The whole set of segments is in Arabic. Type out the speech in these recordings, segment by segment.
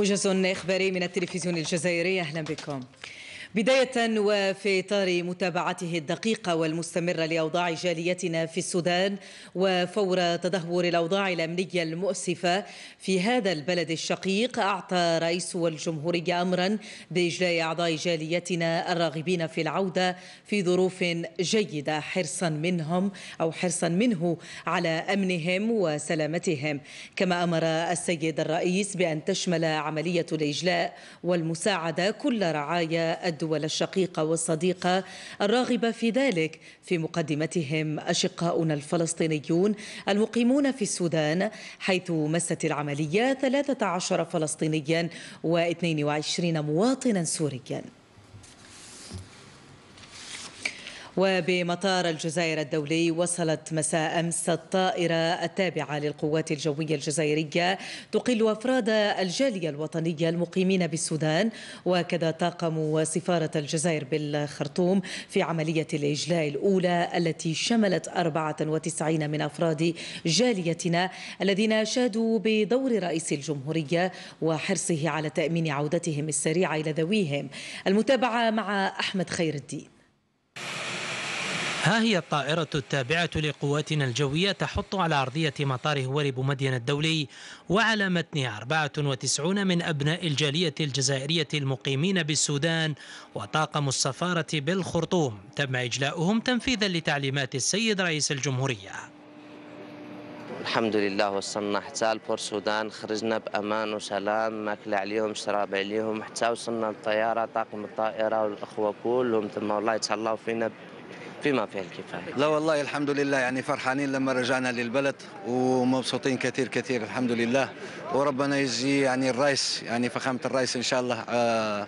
موجز إخباري من التلفزيون الجزائري أهلا بكم بداية وفي إطار متابعته الدقيقة والمستمرة لأوضاع جاليتنا في السودان وفور تدهور الأوضاع الأمنية المؤسفة في هذا البلد الشقيق أعطى رئيس الجمهورية أمرا بإجلاء أعضاء جاليتنا الراغبين في العودة في ظروف جيدة حرصا منهم أو حرصا منه على أمنهم وسلامتهم كما أمر السيد الرئيس بأن تشمل عملية الإجلاء والمساعدة كل رعايا الدول الشقيقة والصديقة الراغبة في ذلك في مقدمتهم أشقاؤنا الفلسطينيون المقيمون في السودان حيث مست العملية 13 فلسطينيا و22 مواطنا سوريا وبمطار الجزائر الدولي وصلت مساء أمس الطائرة التابعة للقوات الجوية الجزائرية تقل أفراد الجالية الوطنية المقيمين بالسودان وكذا طاقم سفارة الجزائر بالخرطوم في عملية الإجلاء الأولى التي شملت 94 من أفراد جاليتنا الذين شادوا بدور رئيس الجمهورية وحرصه على تأمين عودتهم السريعة إلى ذويهم المتابعة مع أحمد خير الدين ها هي الطائرة التابعة لقواتنا الجوية تحط على أرضية مطار هواري بومدين الدولي وعلى متنها 94 من أبناء الجالية الجزائرية المقيمين بالسودان وطاقم السفارة بالخرطوم تم إجلاؤهم تنفيذا لتعليمات السيد رئيس الجمهورية الحمد لله وصلنا حتى البور السودان خرجنا بامان وسلام ماكله عليهم شراب عليهم حتى وصلنا للطياره طاقم الطائره والاخوه كلهم تما والله يتهلاو فينا فيما فيه الكفاية لا والله الحمد لله يعني فرحانين لما رجعنا للبلد ومبسوطين كثير كثير الحمد لله وربنا يجزي يعني الرئيس يعني فخامة الرئيس إن شاء الله آه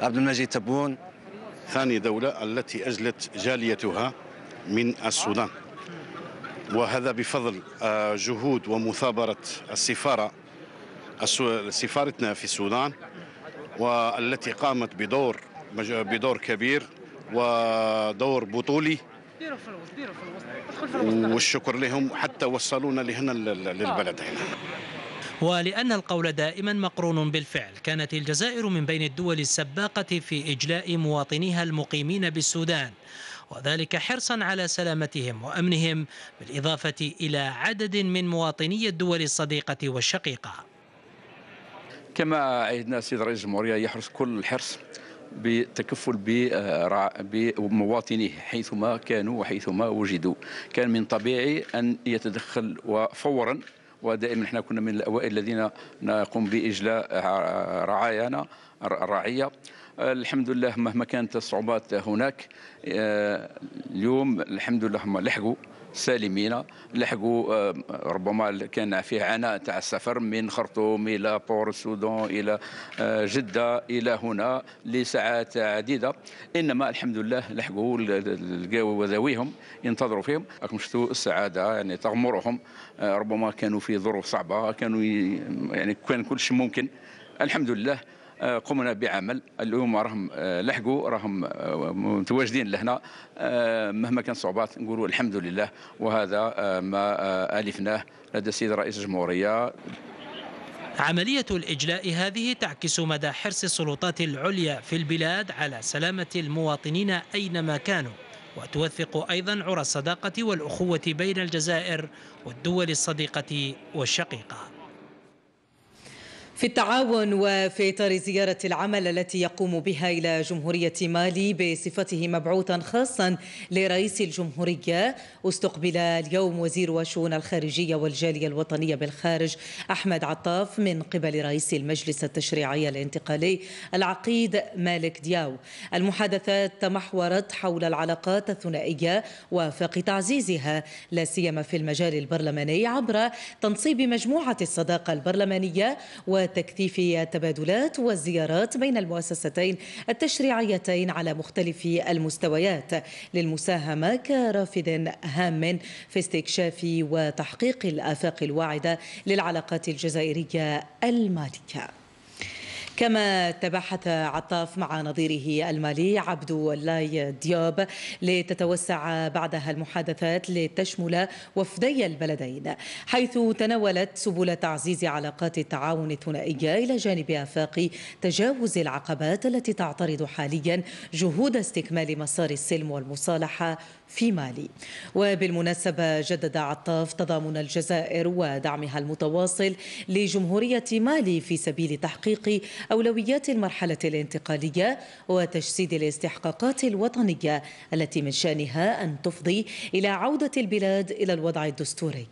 عبد المجيد تبون ثاني دولة التي أجلت جاليتها من السودان وهذا بفضل آه، جهود ومثابرة السفارة سفارتنا في السودان والتي قامت بدور بدور كبير ودور بطولي ديروا ديروا ادخل والشكر لهم حتى وصلونا لهنا للبلد هنا ولأن القول دائما مقرون بالفعل كانت الجزائر من بين الدول السباقة في إجلاء مواطنيها المقيمين بالسودان وذلك حرصا على سلامتهم وأمنهم بالإضافة إلى عدد من مواطني الدول الصديقة والشقيقة كما عهدنا السيد رئيس الجمهورية يحرص كل الحرص بالتكفل بمواطنيه آه، حيثما كانوا وحيثما وجدوا كان من طبيعي أن يتدخل وفورا ودائما احنا كنا من الاوائل الذين نقوم باجلاء رعايانا الرعيه الحمد لله مهما كانت الصعوبات هناك آه، اليوم الحمد لله هم لحقوا سالمين لحقوا آه، ربما كان فيه عناء تاع السفر من خرطوم الى بور السودان الى آه، جده الى هنا لساعات عديده انما الحمد لله لحقوا لقاو ذويهم ينتظروا فيهم راكم شفتوا السعاده يعني تغمرهم آه، ربما كانوا في ظروف صعبه كانوا يعني كان كل شيء ممكن الحمد لله قمنا بعمل اليوم راهم آه، لحقوا راهم آه، متواجدين لهنا آه، مهما كان صعوبات نقولوا الحمد لله وهذا ما الفناه لدى السيد رئيس الجمهوريه عملية الإجلاء هذه تعكس مدى حرص السلطات العليا في البلاد على سلامة المواطنين أينما كانوا وتوثق أيضا عرى الصداقة والأخوة بين الجزائر والدول الصديقة والشقيقة في التعاون وفي إطار زيارة العمل التي يقوم بها إلى جمهورية مالي بصفته مبعوثا خاصا لرئيس الجمهورية استقبل اليوم وزير الشؤون الخارجية والجالية الوطنية بالخارج أحمد عطاف من قبل رئيس المجلس التشريعي الانتقالي العقيد مالك دياو المحادثات تمحورت حول العلاقات الثنائية وفق تعزيزها لا سيما في المجال البرلماني عبر تنصيب مجموعة الصداقة البرلمانية و تكثيف التبادلات والزيارات بين المؤسستين التشريعيتين على مختلف المستويات للمساهمة كرافد هام في استكشاف وتحقيق الآفاق الواعدة للعلاقات الجزائرية المالكة كما تباحث عطاف مع نظيره المالي عبد اللاي دياب لتتوسع بعدها المحادثات لتشمل وفدي البلدين حيث تناولت سبل تعزيز علاقات التعاون الثنائية إلى جانب آفاق تجاوز العقبات التي تعترض حاليا جهود استكمال مسار السلم والمصالحة في مالي وبالمناسبة جدد عطاف تضامن الجزائر ودعمها المتواصل لجمهورية مالي في سبيل تحقيق أولويات المرحلة الانتقالية وتجسيد الاستحقاقات الوطنية التي من شأنها أن تفضي إلى عودة البلاد إلى الوضع الدستوري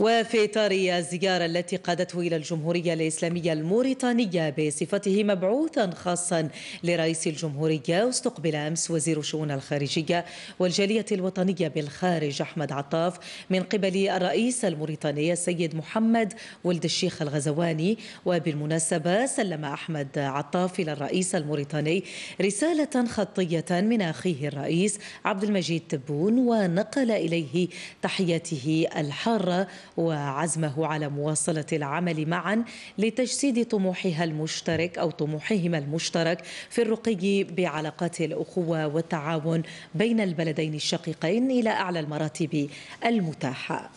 وفي إطار الزيارة التي قادته إلى الجمهورية الإسلامية الموريتانية بصفته مبعوثا خاصا لرئيس الجمهورية استقبل أمس وزير الشؤون الخارجية والجالية الوطنية بالخارج أحمد عطاف من قبل الرئيس الموريتاني السيد محمد ولد الشيخ الغزواني وبالمناسبة سلم أحمد عطاف إلى الرئيس الموريتاني رسالة خطية من أخيه الرئيس عبد المجيد تبون ونقل إليه تحياته الحارة وعزمه على مواصلة العمل معا لتجسيد طموحها المشترك أو طموحهما المشترك في الرقي بعلاقات الأخوة والتعاون بين البلدين الشقيقين إلى أعلى المراتب المتاحة.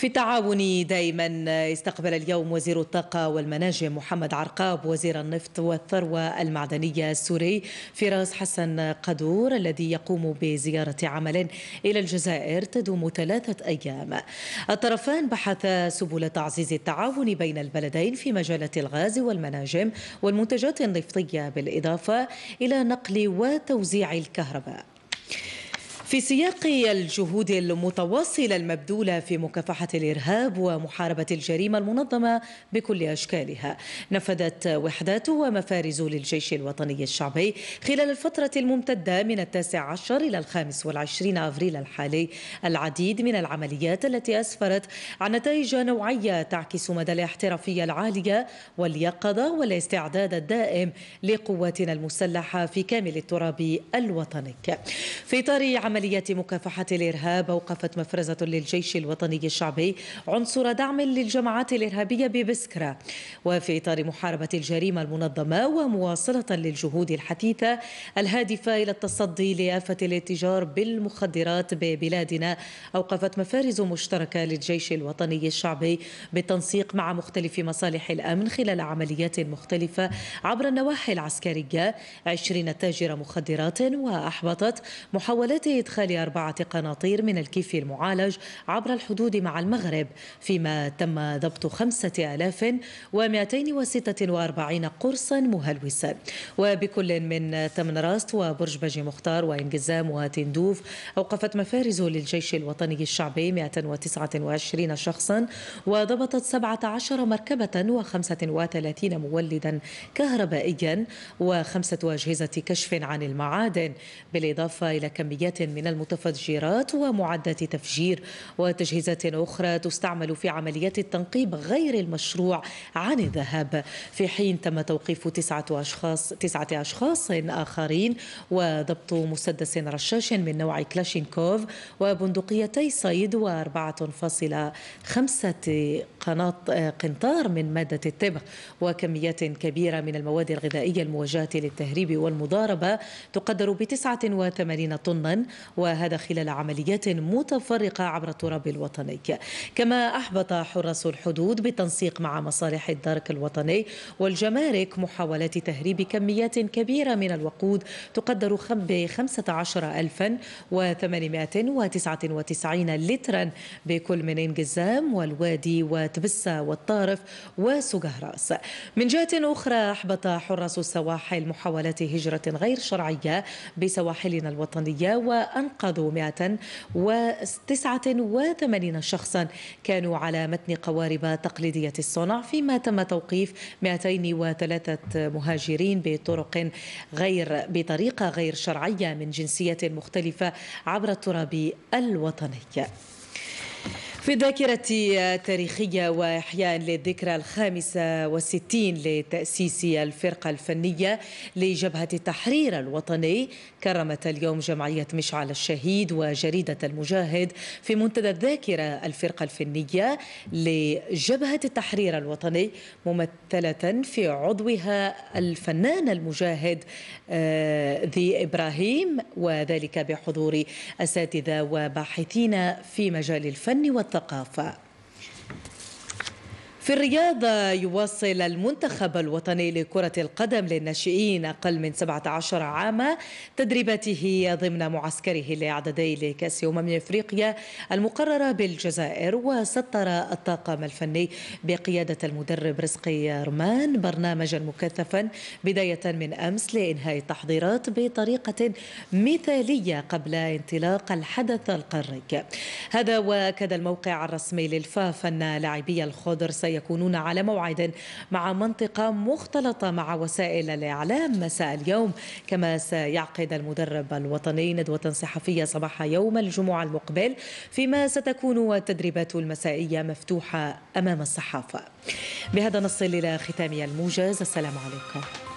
في التعاون دائما استقبل اليوم وزير الطاقة والمناجم محمد عرقاب وزير النفط والثروة المعدنية السوري فراس حسن قدور الذي يقوم بزيارة عمل إلى الجزائر تدوم ثلاثة أيام الطرفان بحثا سبل تعزيز التعاون بين البلدين في مجالات الغاز والمناجم والمنتجات النفطية بالإضافة إلى نقل وتوزيع الكهرباء في سياق الجهود المتواصلة المبذولة في مكافحة الإرهاب ومحاربة الجريمة المنظمة بكل أشكالها نفذت وحدات ومفارز للجيش الوطني الشعبي خلال الفترة الممتدة من التاسع عشر إلى الخامس والعشرين أفريل الحالي العديد من العمليات التي أسفرت عن نتائج نوعية تعكس مدى الاحترافية العالية واليقظة والاستعداد الدائم لقواتنا المسلحة في كامل التراب الوطني في إطار عمل عمليات مكافحة الإرهاب أوقفت مفرزة للجيش الوطني الشعبي عنصر دعم للجماعات الإرهابية ببسكرة وفي إطار محاربة الجريمة المنظمة ومواصلة للجهود الحثيثة الهادفة إلى التصدي لآفة الاتجار بالمخدرات ببلادنا أوقفت مفارز مشتركة للجيش الوطني الشعبي بالتنسيق مع مختلف مصالح الأمن خلال عمليات مختلفة عبر النواحي العسكرية 20 تاجر مخدرات وأحبطت محاولات إدخال أربعة قناطير من الكيف المعالج عبر الحدود مع المغرب فيما تم ضبط 5246 قرصا مهلوسا وبكل من تمنراست وبرج بجي مختار وإنجزام وتندوف أوقفت مفارز للجيش الوطني الشعبي 129 شخصا وضبطت 17 مركبة و35 مولدا كهربائيا وخمسة أجهزة كشف عن المعادن بالإضافة إلى كميات من من المتفجرات ومعدات تفجير وتجهيزات أخرى تستعمل في عمليات التنقيب غير المشروع عن الذهاب في حين تم توقيف تسعة أشخاص تسعة أشخاص آخرين وضبط مسدس رشاش من نوع كلاشينكوف وبندقيتي صيد و4.5 قناط قنطار من مادة التبغ وكميات كبيرة من المواد الغذائية الموجهة للتهريب والمضاربة تقدر ب 89 طنا وهذا خلال عمليات متفرقة عبر التراب الوطني كما أحبط حراس الحدود بالتنسيق مع مصالح الدرك الوطني والجمارك محاولات تهريب كميات كبيرة من الوقود تقدر ب 15899 لترا بكل من انجزام والوادي وتبسة والطارف وسجهراس من جهة أخرى أحبط حراس السواحل محاولات هجرة غير شرعية بسواحلنا الوطنية وأ أنقذوا 189 شخصا كانوا على متن قوارب تقليدية الصنع فيما تم توقيف 203 مهاجرين بطرق غير بطريقة غير شرعية من جنسية مختلفة عبر التراب الوطني في ذاكرة تاريخية وإحياء للذكرى الخامسة والستين لتأسيس الفرقة الفنية لجبهة التحرير الوطني كرمت اليوم جمعية مشعل الشهيد وجريدة المجاهد في منتدى الذاكرة الفرقة الفنية لجبهة التحرير الوطني ممثلة في عضوها الفنان المجاهد آه، ذي إبراهيم وذلك بحضور أساتذة وباحثين في مجال الفن والتحرير الثقافه في الرياضة يواصل المنتخب الوطني لكرة القدم للناشئين أقل من 17 عاما تدريباته ضمن معسكره الإعدادي لكأس أمم إفريقيا المقررة بالجزائر وسطر الطاقم الفني بقيادة المدرب رزقي رمان برنامجا مكثفا بداية من أمس لإنهاء التحضيرات بطريقة مثالية قبل انطلاق الحدث القاري هذا وأكد الموقع الرسمي للفاف أن لاعبي الخضر سي يكونون على موعد مع منطقة مختلطة مع وسائل الإعلام مساء اليوم كما سيعقد المدرب الوطني ندوة صحفية صباح يوم الجمعة المقبل فيما ستكون التدريبات المسائية مفتوحة أمام الصحافة بهذا نصل إلى ختام الموجز السلام عليكم